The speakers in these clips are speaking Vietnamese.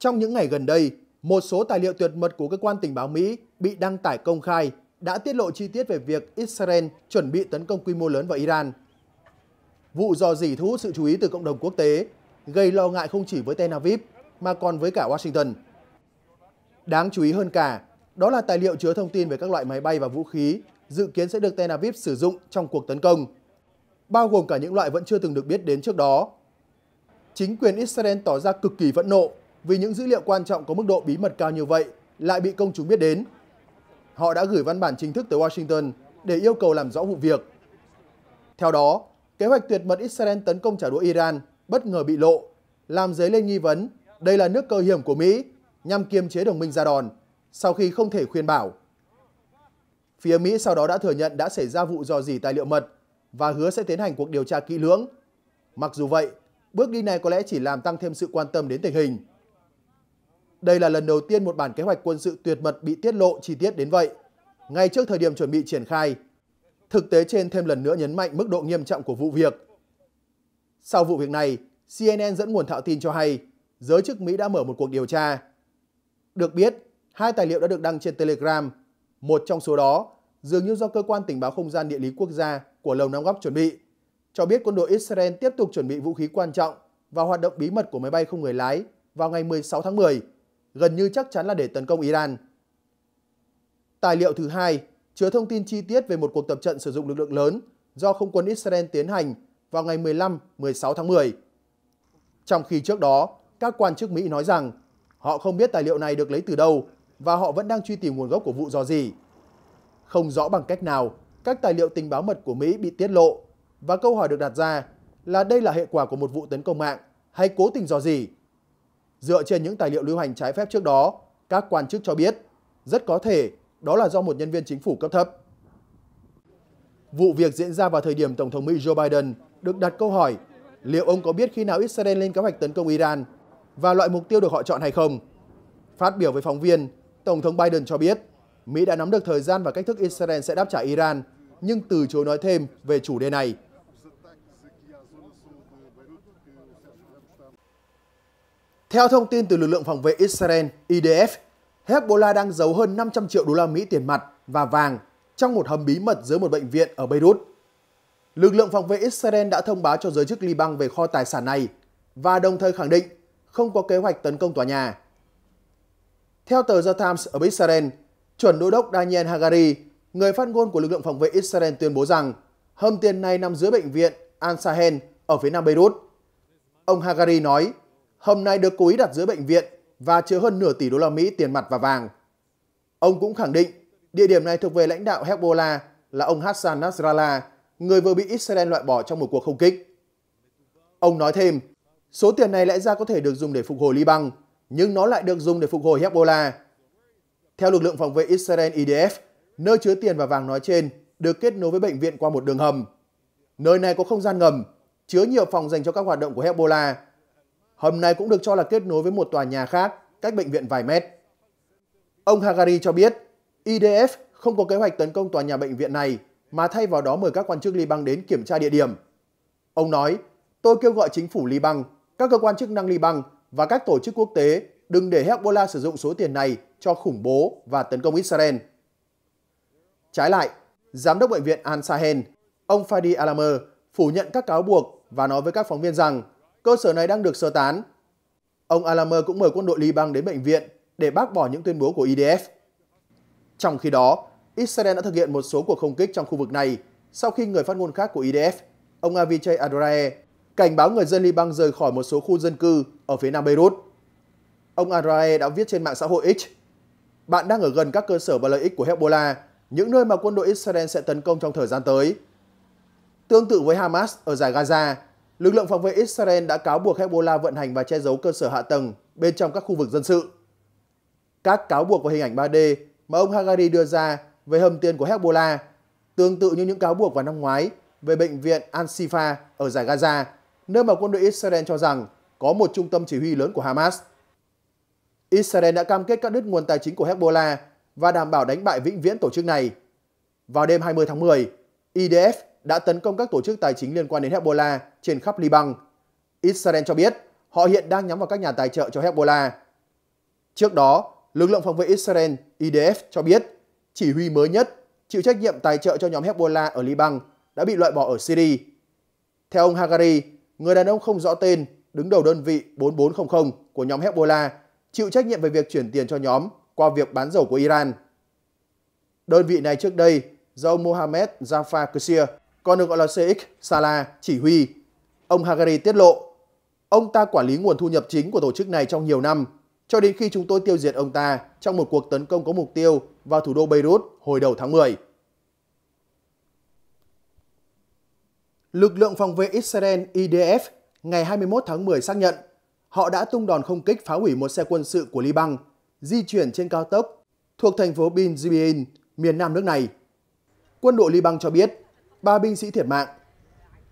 Trong những ngày gần đây, một số tài liệu tuyệt mật của cơ quan tình báo Mỹ bị đăng tải công khai đã tiết lộ chi tiết về việc Israel chuẩn bị tấn công quy mô lớn vào Iran. Vụ dò dỉ thu hút sự chú ý từ cộng đồng quốc tế, gây lo ngại không chỉ với Tel Aviv mà còn với cả Washington. Đáng chú ý hơn cả, đó là tài liệu chứa thông tin về các loại máy bay và vũ khí dự kiến sẽ được Tel Aviv sử dụng trong cuộc tấn công, bao gồm cả những loại vẫn chưa từng được biết đến trước đó. Chính quyền Israel tỏ ra cực kỳ phẫn nộ vì những dữ liệu quan trọng có mức độ bí mật cao như vậy lại bị công chúng biết đến. Họ đã gửi văn bản chính thức tới Washington để yêu cầu làm rõ vụ việc. Theo đó, kế hoạch tuyệt mật Israel tấn công trả đũa Iran bất ngờ bị lộ, làm dấy lên nghi vấn đây là nước cơ hiểm của Mỹ nhằm kiềm chế đồng minh ra đòn sau khi không thể khuyên bảo. Phía Mỹ sau đó đã thừa nhận đã xảy ra vụ dò dỉ tài liệu mật và hứa sẽ tiến hành cuộc điều tra kỹ lưỡng. Mặc dù vậy, bước đi này có lẽ chỉ làm tăng thêm sự quan tâm đến tình hình. Đây là lần đầu tiên một bản kế hoạch quân sự tuyệt mật bị tiết lộ chi tiết đến vậy, ngay trước thời điểm chuẩn bị triển khai. Thực tế trên thêm lần nữa nhấn mạnh mức độ nghiêm trọng của vụ việc. Sau vụ việc này, CNN dẫn nguồn thạo tin cho hay giới chức Mỹ đã mở một cuộc điều tra. Được biết, hai tài liệu đã được đăng trên Telegram. Một trong số đó dường như do Cơ quan Tình báo Không gian Địa lý Quốc gia của Lầu Năm Góc chuẩn bị, cho biết quân đội Israel tiếp tục chuẩn bị vũ khí quan trọng và hoạt động bí mật của máy bay không người lái vào ngày 16 tháng 10 gần như chắc chắn là để tấn công Iran. Tài liệu thứ hai chứa thông tin chi tiết về một cuộc tập trận sử dụng lực lượng lớn do không quân Israel tiến hành vào ngày 15-16 tháng 10. Trong khi trước đó, các quan chức Mỹ nói rằng họ không biết tài liệu này được lấy từ đâu và họ vẫn đang truy tìm nguồn gốc của vụ dò gì. Không rõ bằng cách nào, các tài liệu tình báo mật của Mỹ bị tiết lộ và câu hỏi được đặt ra là đây là hệ quả của một vụ tấn công mạng hay cố tình dò gì Dựa trên những tài liệu lưu hành trái phép trước đó, các quan chức cho biết rất có thể đó là do một nhân viên chính phủ cấp thấp. Vụ việc diễn ra vào thời điểm Tổng thống Mỹ Joe Biden được đặt câu hỏi liệu ông có biết khi nào Israel lên kế hoạch tấn công Iran và loại mục tiêu được họ chọn hay không. Phát biểu với phóng viên, Tổng thống Biden cho biết Mỹ đã nắm được thời gian và cách thức Israel sẽ đáp trả Iran, nhưng từ chối nói thêm về chủ đề này. Theo thông tin từ lực lượng phòng vệ Israel IDF, Hezbollah đang giấu hơn 500 triệu đô la Mỹ tiền mặt và vàng trong một hầm bí mật dưới một bệnh viện ở Beirut. Lực lượng phòng vệ Israel đã thông báo cho giới chức Liban về kho tài sản này và đồng thời khẳng định không có kế hoạch tấn công tòa nhà. Theo tờ The Times ở Israel, chuẩn đô đốc Daniel Hagari, người phát ngôn của lực lượng phòng vệ Israel tuyên bố rằng hầm tiền này nằm dưới bệnh viện Al-Sahen ở phía nam Beirut. Ông Hagari nói hầm này được cố ý đặt dưới bệnh viện và chứa hơn nửa tỷ đô la Mỹ tiền mặt và vàng. Ông cũng khẳng định địa điểm này thuộc về lãnh đạo Hezbollah là ông Hassan Nasrallah, người vừa bị Israel loại bỏ trong một cuộc không kích. Ông nói thêm, số tiền này lẽ ra có thể được dùng để phục hồi Liban, nhưng nó lại được dùng để phục hồi Hezbollah. Theo lực lượng phòng vệ Israel IDF, e nơi chứa tiền và vàng nói trên được kết nối với bệnh viện qua một đường hầm. Nơi này có không gian ngầm, chứa nhiều phòng dành cho các hoạt động của Hezbollah Hầm này cũng được cho là kết nối với một tòa nhà khác cách bệnh viện vài mét. Ông Hagari cho biết, IDF không có kế hoạch tấn công tòa nhà bệnh viện này mà thay vào đó mời các quan chức Liban đến kiểm tra địa điểm. Ông nói, tôi kêu gọi chính phủ Liban, các cơ quan chức năng Liban và các tổ chức quốc tế đừng để Hezbollah sử dụng số tiền này cho khủng bố và tấn công Israel. Trái lại, Giám đốc Bệnh viện Al-Sahel, ông Fadi Alamer phủ nhận các cáo buộc và nói với các phóng viên rằng cơ sở này đang được sơ tán. Ông Alamer cũng mời quân đội Liban đến bệnh viện để bác bỏ những tuyên bố của IDF. E trong khi đó, Israel đã thực hiện một số cuộc không kích trong khu vực này sau khi người phát ngôn khác của IDF, e ông Avichai Adrae, cảnh báo người dân Liban rời khỏi một số khu dân cư ở phía nam Beirut. Ông Adrae đã viết trên mạng xã hội X, bạn đang ở gần các cơ sở và lợi ích của Hezbollah, những nơi mà quân đội Israel sẽ tấn công trong thời gian tới. Tương tự với Hamas ở giải Gaza, lực lượng phòng vệ Israel đã cáo buộc Hezbollah vận hành và che giấu cơ sở hạ tầng bên trong các khu vực dân sự. Các cáo buộc và hình ảnh 3D mà ông Hagari đưa ra về hầm tiền của Hezbollah tương tự như những cáo buộc vào năm ngoái về bệnh viện Al-Shifa ở giải Gaza, nơi mà quân đội Israel cho rằng có một trung tâm chỉ huy lớn của Hamas. Israel đã cam kết các đứt nguồn tài chính của Hezbollah và đảm bảo đánh bại vĩnh viễn tổ chức này. Vào đêm 20 tháng 10, IDF đã tấn công các tổ chức tài chính liên quan đến Hezbollah trên khắp Liban. Israel cho biết họ hiện đang nhắm vào các nhà tài trợ cho Hezbollah. Trước đó, lực lượng phòng vệ Israel IDF cho biết chỉ huy mới nhất chịu trách nhiệm tài trợ cho nhóm Hezbollah ở Liban đã bị loại bỏ ở Syria. Theo ông Hagari, người đàn ông không rõ tên đứng đầu đơn vị 4400 của nhóm Hezbollah chịu trách nhiệm về việc chuyển tiền cho nhóm qua việc bán dầu của Iran. Đơn vị này trước đây do ông Mohammed Jafar Qasir còn được gọi là CX Sala chỉ huy. Ông Hagari tiết lộ, ông ta quản lý nguồn thu nhập chính của tổ chức này trong nhiều năm, cho đến khi chúng tôi tiêu diệt ông ta trong một cuộc tấn công có mục tiêu vào thủ đô Beirut hồi đầu tháng 10. Lực lượng phòng vệ Israel IDF ngày 21 tháng 10 xác nhận họ đã tung đòn không kích phá hủy một xe quân sự của Liban di chuyển trên cao tốc thuộc thành phố Bin Zibin, miền nam nước này. Quân đội Liban cho biết ba binh sĩ thiệt mạng.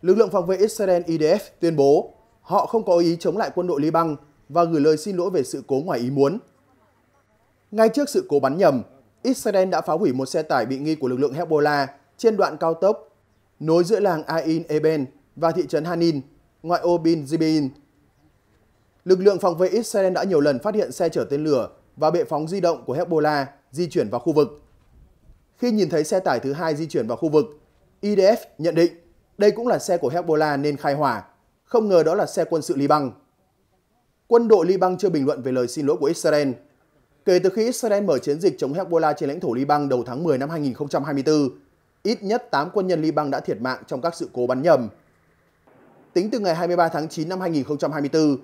Lực lượng phòng vệ Israel IDF tuyên bố họ không có ý chống lại quân đội Liban và gửi lời xin lỗi về sự cố ngoài ý muốn. Ngay trước sự cố bắn nhầm, Israel đã phá hủy một xe tải bị nghi của lực lượng Hezbollah trên đoạn cao tốc nối giữa làng Ain Eben và thị trấn Hanin, ngoại ô Bin Zibin. Lực lượng phòng vệ Israel đã nhiều lần phát hiện xe chở tên lửa và bệ phóng di động của Hezbollah di chuyển vào khu vực. Khi nhìn thấy xe tải thứ hai di chuyển vào khu vực, IDF nhận định đây cũng là xe của Hezbollah nên khai hỏa, không ngờ đó là xe quân sự Liban. Quân đội Liban chưa bình luận về lời xin lỗi của Israel. Kể từ khi Israel mở chiến dịch chống Hezbollah trên lãnh thổ Liban đầu tháng 10 năm 2024, ít nhất 8 quân nhân Liban đã thiệt mạng trong các sự cố bắn nhầm. Tính từ ngày 23 tháng 9 năm 2024,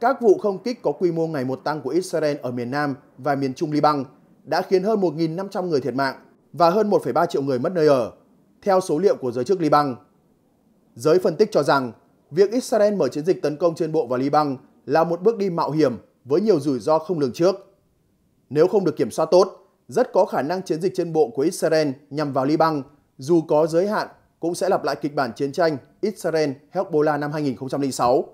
các vụ không kích có quy mô ngày một tăng của Israel ở miền Nam và miền Trung Liban đã khiến hơn 1.500 người thiệt mạng và hơn 1,3 triệu người mất nơi ở theo số liệu của giới chức Liban. Giới phân tích cho rằng, việc Israel mở chiến dịch tấn công trên bộ vào Liban là một bước đi mạo hiểm với nhiều rủi ro không lường trước. Nếu không được kiểm soát tốt, rất có khả năng chiến dịch trên bộ của Israel nhằm vào Liban, dù có giới hạn, cũng sẽ lặp lại kịch bản chiến tranh Israel-Hezbollah năm 2006.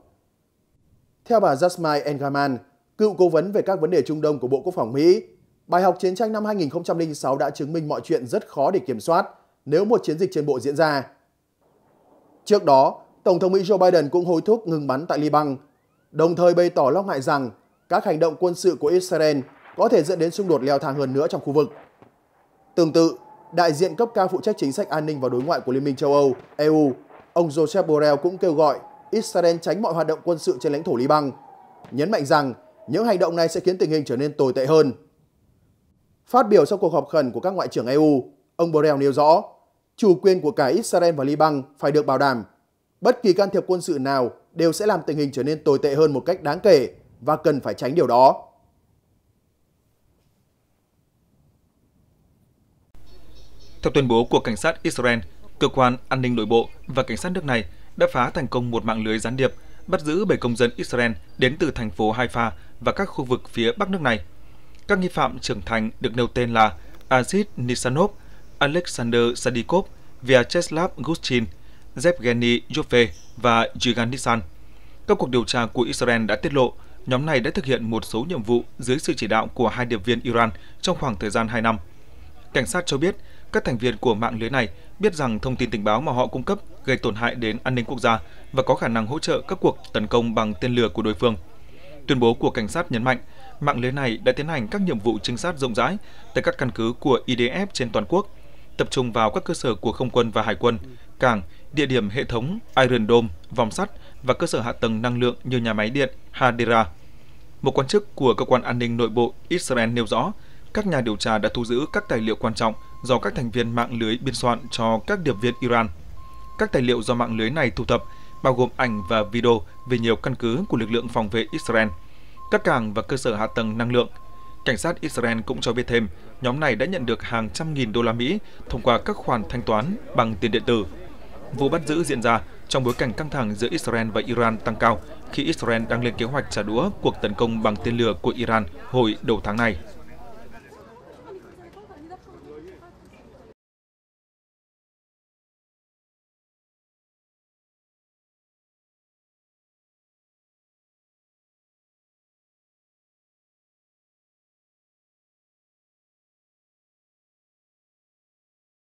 Theo bà Jasmine Engelman, cựu cố vấn về các vấn đề Trung Đông của Bộ Quốc phòng Mỹ, bài học chiến tranh năm 2006 đã chứng minh mọi chuyện rất khó để kiểm soát nếu một chiến dịch trên bộ diễn ra. Trước đó, Tổng thống Mỹ Joe Biden cũng hối thúc ngừng bắn tại Liban, đồng thời bày tỏ lo ngại rằng các hành động quân sự của Israel có thể dẫn đến xung đột leo thang hơn nữa trong khu vực. Tương tự, đại diện cấp cao phụ trách chính sách an ninh và đối ngoại của Liên minh châu Âu, EU, ông Joseph Borrell cũng kêu gọi Israel tránh mọi hoạt động quân sự trên lãnh thổ Liban, nhấn mạnh rằng những hành động này sẽ khiến tình hình trở nên tồi tệ hơn. Phát biểu sau cuộc họp khẩn của các ngoại trưởng EU, ông Borrell nêu rõ, chủ quyền của cả Israel và Liban phải được bảo đảm. Bất kỳ can thiệp quân sự nào đều sẽ làm tình hình trở nên tồi tệ hơn một cách đáng kể và cần phải tránh điều đó. Theo tuyên bố của cảnh sát Israel, cơ quan an ninh nội bộ và cảnh sát nước này đã phá thành công một mạng lưới gián điệp, bắt giữ 7 công dân Israel đến từ thành phố Haifa và các khu vực phía bắc nước này. Các nghi phạm trưởng thành được nêu tên là Aziz Nisanov, Alexander Sadikov, Vyacheslav Gushchin, Zevgeny Yoffe và Jigan Nissan. Các cuộc điều tra của Israel đã tiết lộ nhóm này đã thực hiện một số nhiệm vụ dưới sự chỉ đạo của hai điệp viên Iran trong khoảng thời gian 2 năm. Cảnh sát cho biết, các thành viên của mạng lưới này biết rằng thông tin tình báo mà họ cung cấp gây tổn hại đến an ninh quốc gia và có khả năng hỗ trợ các cuộc tấn công bằng tên lửa của đối phương. Tuyên bố của cảnh sát nhấn mạnh, mạng lưới này đã tiến hành các nhiệm vụ trinh sát rộng rãi tại các căn cứ của IDF trên toàn quốc tập trung vào các cơ sở của không quân và hải quân, cảng, địa điểm hệ thống Iron Dome, vòng sắt và cơ sở hạ tầng năng lượng như nhà máy điện Hadera. Một quan chức của cơ quan an ninh nội bộ Israel nêu rõ, các nhà điều tra đã thu giữ các tài liệu quan trọng do các thành viên mạng lưới biên soạn cho các điệp viên Iran. Các tài liệu do mạng lưới này thu thập bao gồm ảnh và video về nhiều căn cứ của lực lượng phòng vệ Israel, các cảng và cơ sở hạ tầng năng lượng Cảnh sát Israel cũng cho biết thêm, nhóm này đã nhận được hàng trăm nghìn đô la Mỹ thông qua các khoản thanh toán bằng tiền điện tử. Vụ bắt giữ diễn ra trong bối cảnh căng thẳng giữa Israel và Iran tăng cao khi Israel đang lên kế hoạch trả đũa cuộc tấn công bằng tên lửa của Iran hồi đầu tháng này.